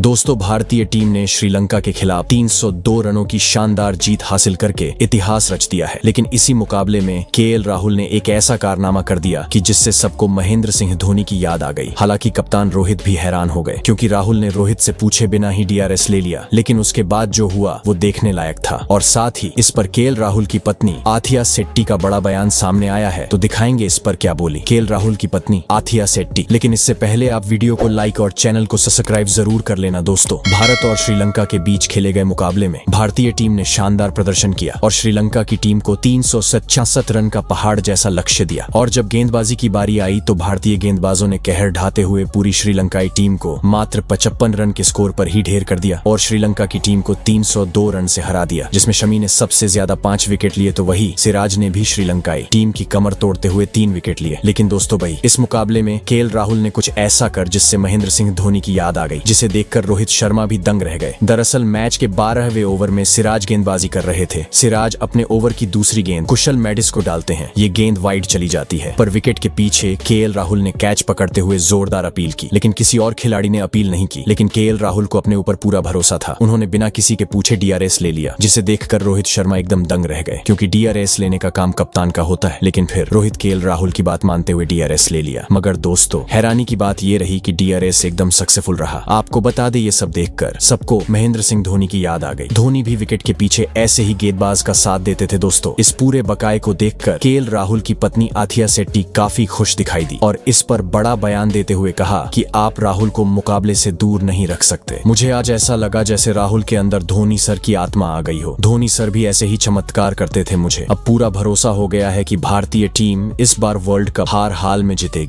दोस्तों भारतीय टीम ने श्रीलंका के खिलाफ 302 रनों की शानदार जीत हासिल करके इतिहास रच दिया है लेकिन इसी मुकाबले में के राहुल ने एक ऐसा कारनामा कर दिया कि जिससे सबको महेंद्र सिंह धोनी की याद आ गई हालांकि कप्तान रोहित भी हैरान हो गए क्योंकि राहुल ने रोहित से पूछे बिना ही डीआरएस ले लिया लेकिन उसके बाद जो हुआ वो देखने लायक था और साथ ही इस पर के राहुल की पत्नी आथिया सेट्टी का बड़ा बयान सामने आया है तो दिखाएंगे इस पर क्या बोली के राहुल की पत्नी आथिया सेट्टी लेकिन इससे पहले आप वीडियो को लाइक और चैनल को सब्सक्राइब जरूर कर लेना लेना दोस्तों भारत और श्रीलंका के बीच खेले गए मुकाबले में भारतीय टीम ने शानदार प्रदर्शन किया और श्रीलंका की टीम को तीन रन का पहाड़ जैसा लक्ष्य दिया और जब गेंदबाजी की बारी आई तो भारतीय गेंदबाजों ने कहर ढाते हुए पूरी श्रीलंकाई टीम को मात्र पचपन रन के स्कोर पर ही ढेर कर दिया और श्रीलंका की टीम को 302 रन से हरा दिया जिसमें शमी ने सबसे ज्यादा पांच विकेट लिए तो वही सिराज ने भी श्रीलंकाई टीम की कमर तोड़ते हुए तीन विकेट लिए लेकिन दोस्तों भाई इस मुकाबले में के राहुल ने कुछ ऐसा कर जिससे महेंद्र सिंह धोनी की याद आ गई जिसे देखकर देखकर रोहित शर्मा भी दंग रह गए दरअसल मैच के बारहवे ओवर में सिराज गेंदबाजी कर रहे थे सिराज अपने ओवर की दूसरी गेंद कुशल मेडिस को डालते हैं ये गेंद वाइड चली जाती है पर विकेट के पीछे के राहुल ने कैच पकड़ते हुए जोरदार अपील की लेकिन किसी और खिलाड़ी ने अपील नहीं की लेकिन के राहुल को अपने ऊपर पूरा भरोसा था उन्होंने बिना किसी के पूछे डीआरएस ले लिया जिसे देखकर रोहित शर्मा एकदम दंग रह गए क्योंकि डीआरएस लेने का काम कप्तान का होता है लेकिन फिर रोहित के राहुल की बात मानते हुए डीआरएस ले लिया मगर दोस्तों हैरानी की बात ये रही की डीआरएस एकदम सक्सेसफुल रहा आपको बता बता दे ये सब देखकर सबको महेंद्र सिंह धोनी की याद आ गई धोनी भी विकेट के पीछे ऐसे ही गेंदबाज का साथ देते थे दोस्तों इस पूरे बकाए को देखकर केएल राहुल की पत्नी आथिया सेट्टी काफी खुश दिखाई दी और इस पर बड़ा बयान देते हुए कहा कि आप राहुल को मुकाबले से दूर नहीं रख सकते मुझे आज ऐसा लगा जैसे राहुल के अंदर धोनी सर की आत्मा आ गई हो धोनी सर भी ऐसे ही चमत्कार करते थे मुझे अब पूरा भरोसा हो गया है कि भारतीय टीम इस बार वर्ल्ड कप हार हाल में जीतेगी